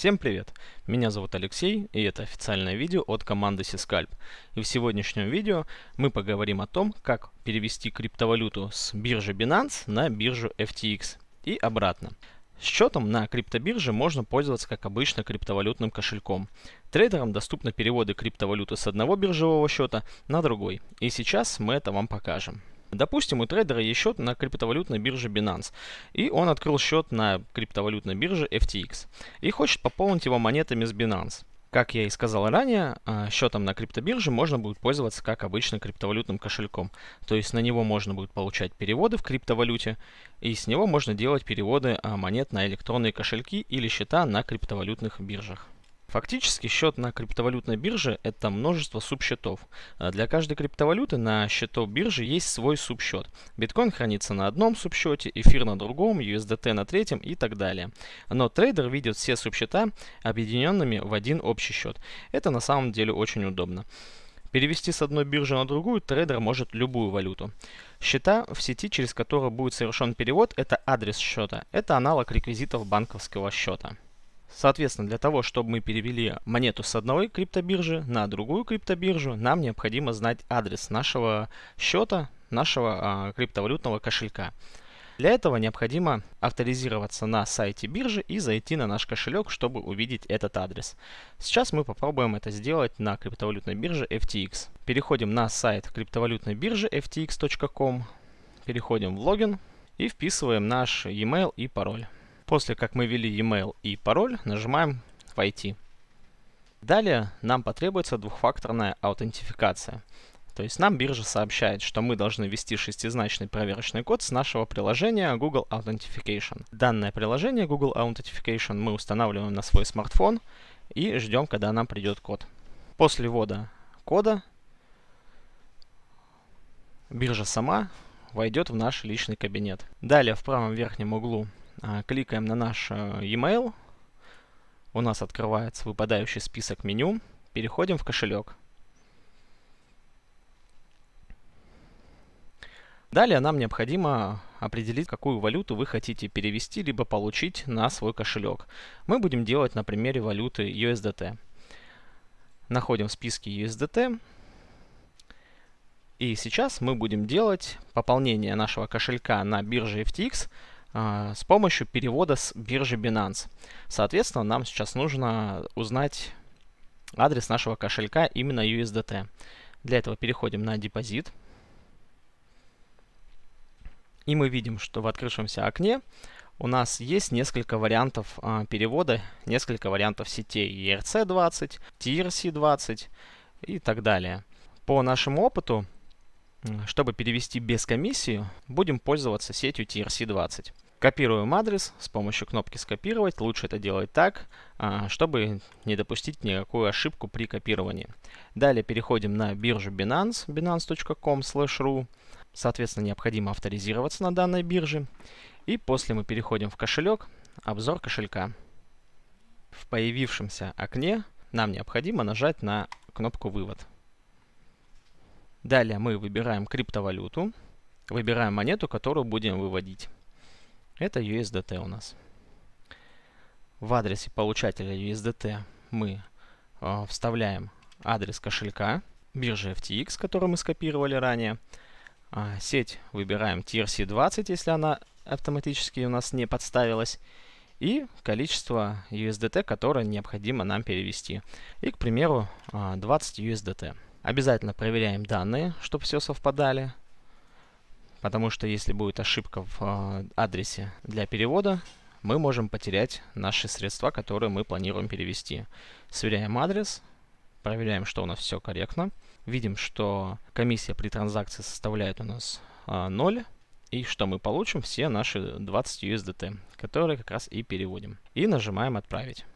Всем привет! Меня зовут Алексей, и это официальное видео от команды Сискальп. И в сегодняшнем видео мы поговорим о том, как перевести криптовалюту с биржи Binance на биржу FTX и обратно. Счетом на криптобирже можно пользоваться, как обычно, криптовалютным кошельком. Трейдерам доступны переводы криптовалюты с одного биржевого счета на другой. И сейчас мы это вам покажем. Допустим, у трейдера есть счет на криптовалютной бирже Binance, и он открыл счет на криптовалютной бирже FTX и хочет пополнить его монетами с Binance. Как я и сказал ранее, а, счетом на криптобирже можно будет пользоваться как обычно криптовалютным кошельком. То есть на него можно будет получать переводы в криптовалюте, и с него можно делать переводы а, монет на электронные кошельки или счета на криптовалютных биржах. Фактически счет на криптовалютной бирже – это множество субсчетов. Э, для каждой криптовалюты на счету биржи есть свой субсчет. Биткоин хранится на одном субсчете, эфир на другом, USDT на третьем и так далее. Но трейдер видит все субсчета объединенными в один общий счет. Это на самом деле очень удобно. Перевести с одной биржи на другую трейдер может любую валюту. Счета в сети, через которые будет совершен перевод, это адрес счета. Это аналог реквизитов банковского счета. Соответственно, для того, чтобы мы перевели монету с одной криптобиржи на другую криптобиржу, нам необходимо знать адрес нашего счета, нашего а, криптовалютного кошелька. Для этого необходимо авторизироваться на сайте биржи и зайти на наш кошелек, чтобы увидеть этот адрес. Сейчас мы попробуем это сделать на криптовалютной бирже FTX. Переходим на сайт криптовалютной биржи ftx.com, переходим в логин и вписываем наш e-mail и пароль. После как мы ввели email и пароль, нажимаем «Войти». Далее нам потребуется двухфакторная аутентификация. То есть нам биржа сообщает, что мы должны ввести шестизначный проверочный код с нашего приложения Google Authentication. Данное приложение Google Authentication мы устанавливаем на свой смартфон и ждем, когда нам придет код. После ввода кода биржа сама войдет в наш личный кабинет. Далее в правом верхнем углу а, кликаем на наш э, e-mail, у нас открывается выпадающий список меню, переходим в кошелек. Далее нам необходимо определить, какую валюту вы хотите перевести либо получить на свой кошелек. Мы будем делать на примере валюты USDT. Находим в списке USDT. И сейчас мы будем делать пополнение нашего кошелька на бирже FTX – а, с помощью перевода с биржи Binance. Соответственно, нам сейчас нужно узнать адрес нашего кошелька именно USDT. Для этого переходим на депозит. И мы видим, что в открывшемся окне у нас есть несколько вариантов э, перевода, несколько вариантов сетей ERC-20, TRC-20 и так далее. По нашему опыту чтобы перевести без комиссии, будем пользоваться сетью TRC20. Копируем адрес с помощью кнопки «Скопировать». Лучше это делать так, а, чтобы не допустить никакую ошибку при копировании. Далее переходим на биржу Binance, binance.com.ru. Соответственно, необходимо авторизироваться на данной бирже. И после мы переходим в кошелек, обзор кошелька. В появившемся окне нам необходимо нажать на кнопку «Вывод». Далее мы выбираем криптовалюту. Выбираем монету, которую будем выводить. Это USDT у нас. В адресе получателя USDT мы э, вставляем адрес кошелька, биржи FTX, которую мы скопировали ранее. А, сеть выбираем TRC20, если она автоматически у нас не подставилась. И количество USDT, которое необходимо нам перевести. И, к примеру, 20 а, USDT. Обязательно проверяем данные, чтобы все совпадали. Потому что если будет ошибка в а, адресе для перевода, мы можем потерять наши средства, которые мы планируем перевести. Сверяем адрес, проверяем, что у нас все корректно. Видим, что комиссия при транзакции составляет у нас э, а, 0. И что мы получим? Все наши 20 USDT, которые как раз и переводим. И нажимаем «Отправить».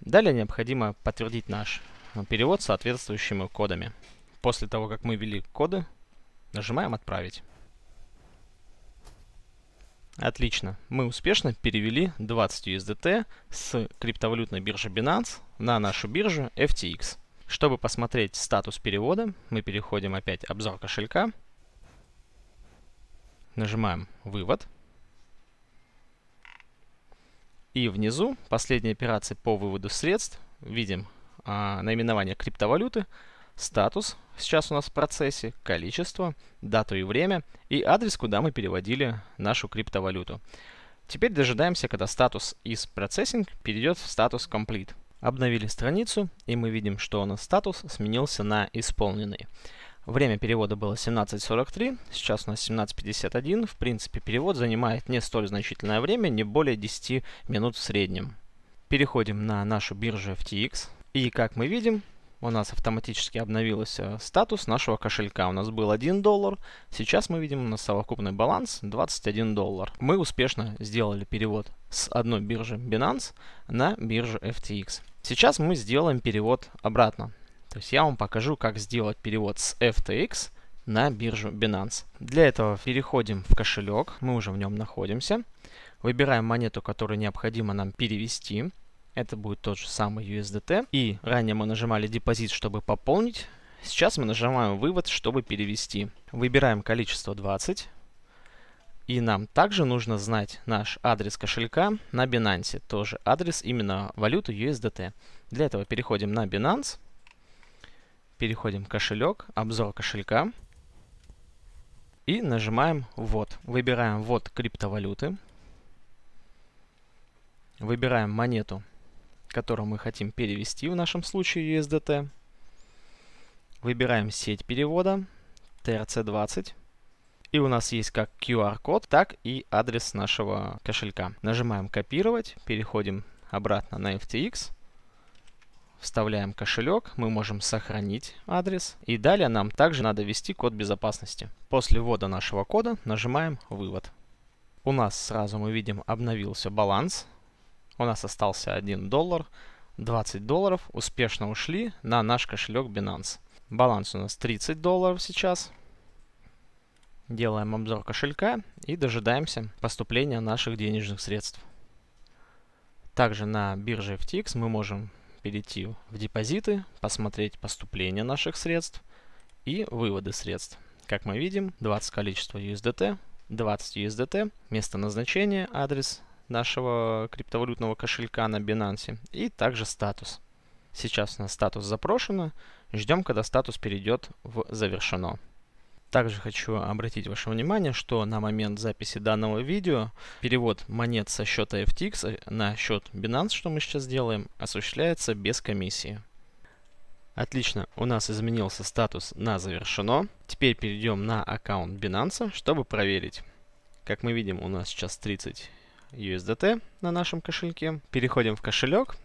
Далее необходимо подтвердить наш перевод соответствующими кодами. После того, как мы ввели коды, нажимаем «Отправить». Отлично, мы успешно перевели 20 USDT с криптовалютной биржи Binance на нашу биржу FTX. Чтобы посмотреть статус перевода, мы переходим опять обзор кошелька, нажимаем «Вывод», и внизу последняя операция по выводу средств. Видим а, наименование криптовалюты, статус, сейчас у нас в процессе, количество, дату и время и адрес, куда мы переводили нашу криптовалюту. Теперь дожидаемся, когда статус из processing перейдет в статус complete. Обновили страницу, и мы видим, что у нас статус сменился на исполненный. Время перевода было 17.43, сейчас у нас 17.51. В принципе, перевод занимает не столь значительное время, не более 10 минут в среднем. Переходим на нашу биржу FTX. И как мы видим, у нас автоматически обновился статус нашего кошелька. У нас был 1 доллар, сейчас мы видим у нас совокупный баланс 21 доллар. Мы успешно сделали перевод с одной биржи Binance на биржу FTX. Сейчас мы сделаем перевод обратно. То есть я вам покажу, как сделать перевод с FTX на биржу Binance. Для этого переходим в кошелек, мы уже в нем находимся. Выбираем монету, которую необходимо нам перевести. Это будет тот же самый USDT. И ранее мы нажимали депозит, чтобы пополнить. Сейчас мы нажимаем вывод, чтобы перевести. Выбираем количество 20. И нам также нужно знать наш адрес кошелька на Binance. Тоже адрес именно валюты USDT. Для этого переходим на Binance. Переходим в кошелек, обзор кошелька. И нажимаем вот, Выбираем вот криптовалюты». Выбираем монету которую мы хотим перевести, в нашем случае USDT. Выбираем сеть перевода TRC20. И у нас есть как QR-код, так и адрес нашего кошелька. Нажимаем «Копировать», переходим обратно на FTX, вставляем кошелек, мы можем сохранить адрес. И далее нам также надо ввести код безопасности. После ввода нашего кода нажимаем «Вывод». У нас сразу мы видим обновился баланс у нас остался 1 доллар, 20 долларов успешно ушли на наш кошелек Binance. Баланс у нас 30 долларов сейчас. Делаем обзор кошелька и дожидаемся поступления наших денежных средств. Также на бирже FTX мы можем перейти в депозиты, посмотреть поступление наших средств и выводы средств. Как мы видим, 20 количество USDT, 20 USDT, место назначения, адрес нашего криптовалютного кошелька на Binance и также статус. Сейчас у нас статус запрошено, ждем, когда статус перейдет в завершено. Также хочу обратить ваше внимание, что на момент записи данного видео перевод монет со счета FTX на счет Binance, что мы сейчас делаем, осуществляется без комиссии. Отлично, у нас изменился статус на завершено. Теперь перейдем на аккаунт Binance, чтобы проверить. Как мы видим, у нас сейчас 30 USDT на нашем кошельке. Переходим в кошелек,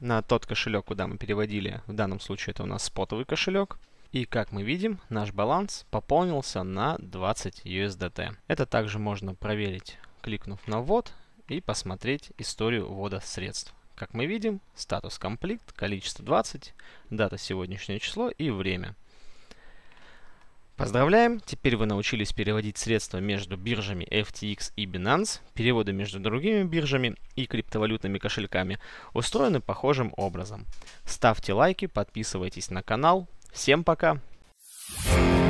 на тот кошелек, куда мы переводили. В данном случае это у нас спотовый кошелек. И как мы видим, наш баланс пополнился на 20 USDT. Это также можно проверить, кликнув на ввод и посмотреть историю ввода средств. Как мы видим, статус комплект, количество 20, дата сегодняшнее число и время. Поздравляем! Теперь вы научились переводить средства между биржами FTX и Binance, переводы между другими биржами и криптовалютными кошельками устроены похожим образом. Ставьте лайки, подписывайтесь на канал. Всем пока! Thank